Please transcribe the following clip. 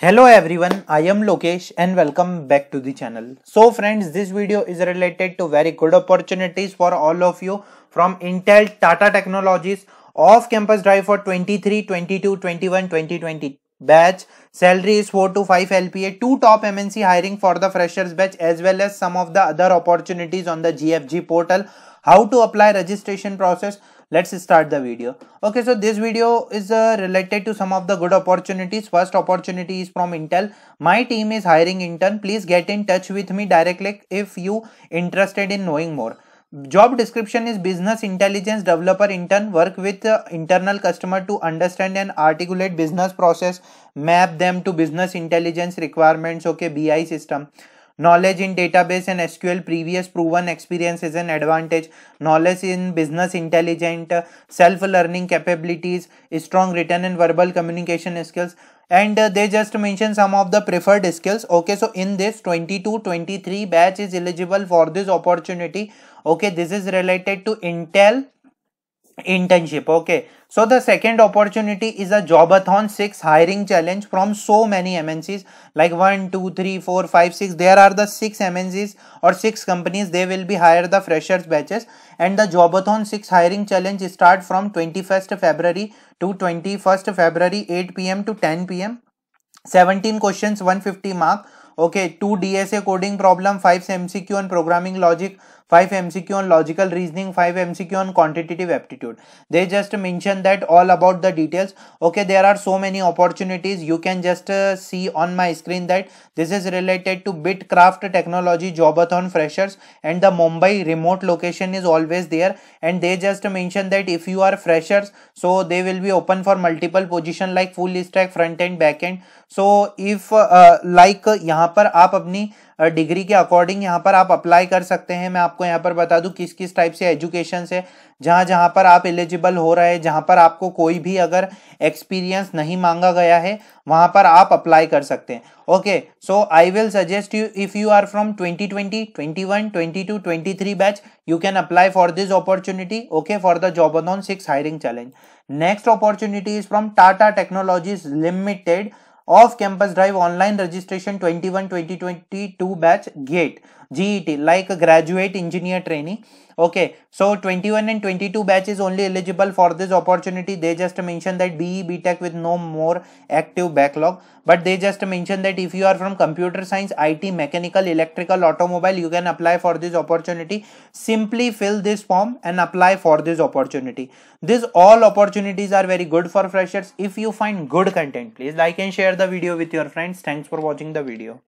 Hello everyone, I am Lokesh and welcome back to the channel. So friends, this video is related to very good opportunities for all of you from Intel Tata Technologies off campus drive for 23, 22, 21, 2020, batch salary is 4 to 5 lpa two top mnc hiring for the freshers batch as well as some of the other opportunities on the gfg portal how to apply registration process let's start the video okay so this video is uh, related to some of the good opportunities first opportunity is from intel my team is hiring intern please get in touch with me directly if you interested in knowing more Job description is business intelligence developer intern work with uh, internal customer to understand and articulate business process map them to business intelligence requirements okay BI system Knowledge in database and SQL previous proven experience is an advantage. Knowledge in business intelligence, self-learning capabilities, strong written and verbal communication skills. And uh, they just mention some of the preferred skills. Okay, so in this 22-23 batch is eligible for this opportunity. Okay, this is related to Intel internship okay so the second opportunity is a jobathon 6 hiring challenge from so many mncs like 1 2 3 4 5 6 there are the 6 mncs or 6 companies they will be hire the freshers batches and the jobathon 6 hiring challenge start from 21st february to 21st february 8 pm to 10 pm 17 questions 150 mark okay 2 dsa coding problem 5 mcq and programming logic 5 MCQ on logical reasoning, 5 MCQ on quantitative aptitude. They just mention that all about the details. Okay, there are so many opportunities. You can just uh, see on my screen that this is related to Bitcraft Technology Jobathon Freshers and the Mumbai remote location is always there. And they just mention that if you are freshers, so they will be open for multiple position like full stack, front end, back end. So if uh, like यहाँ पर आप अपनी degree के according यहाँ पर आप apply कर सकते हैं मैं आपको यहाँ पर बता दूँ किस किस टाइप से एजुकेशन है जहाँ जहाँ पर आप एलिजिबल हो रहे हैं जहाँ पर आपको कोई भी अगर एक्सपीरियंस नहीं मांगा गया है वहाँ पर आप अप्लाई कर सकते हैं okay so I will suggest you if you are from 2020, 21, 22, 23 batch you can apply for this opportunity okay for the job on six hiring challenge next opportunity is from Tata technologies limited of Campus Drive online registration 21 2022 batch GATE GET like a graduate engineer trainee okay so 21 and 22 batch is only eligible for this opportunity they just mentioned that BE BTech with no more active backlog but they just mentioned that if you are from computer science IT mechanical electrical automobile you can apply for this opportunity simply fill this form and apply for this opportunity this all opportunities are very good for freshers if you find good content please like and share the video with your friends thanks for watching the video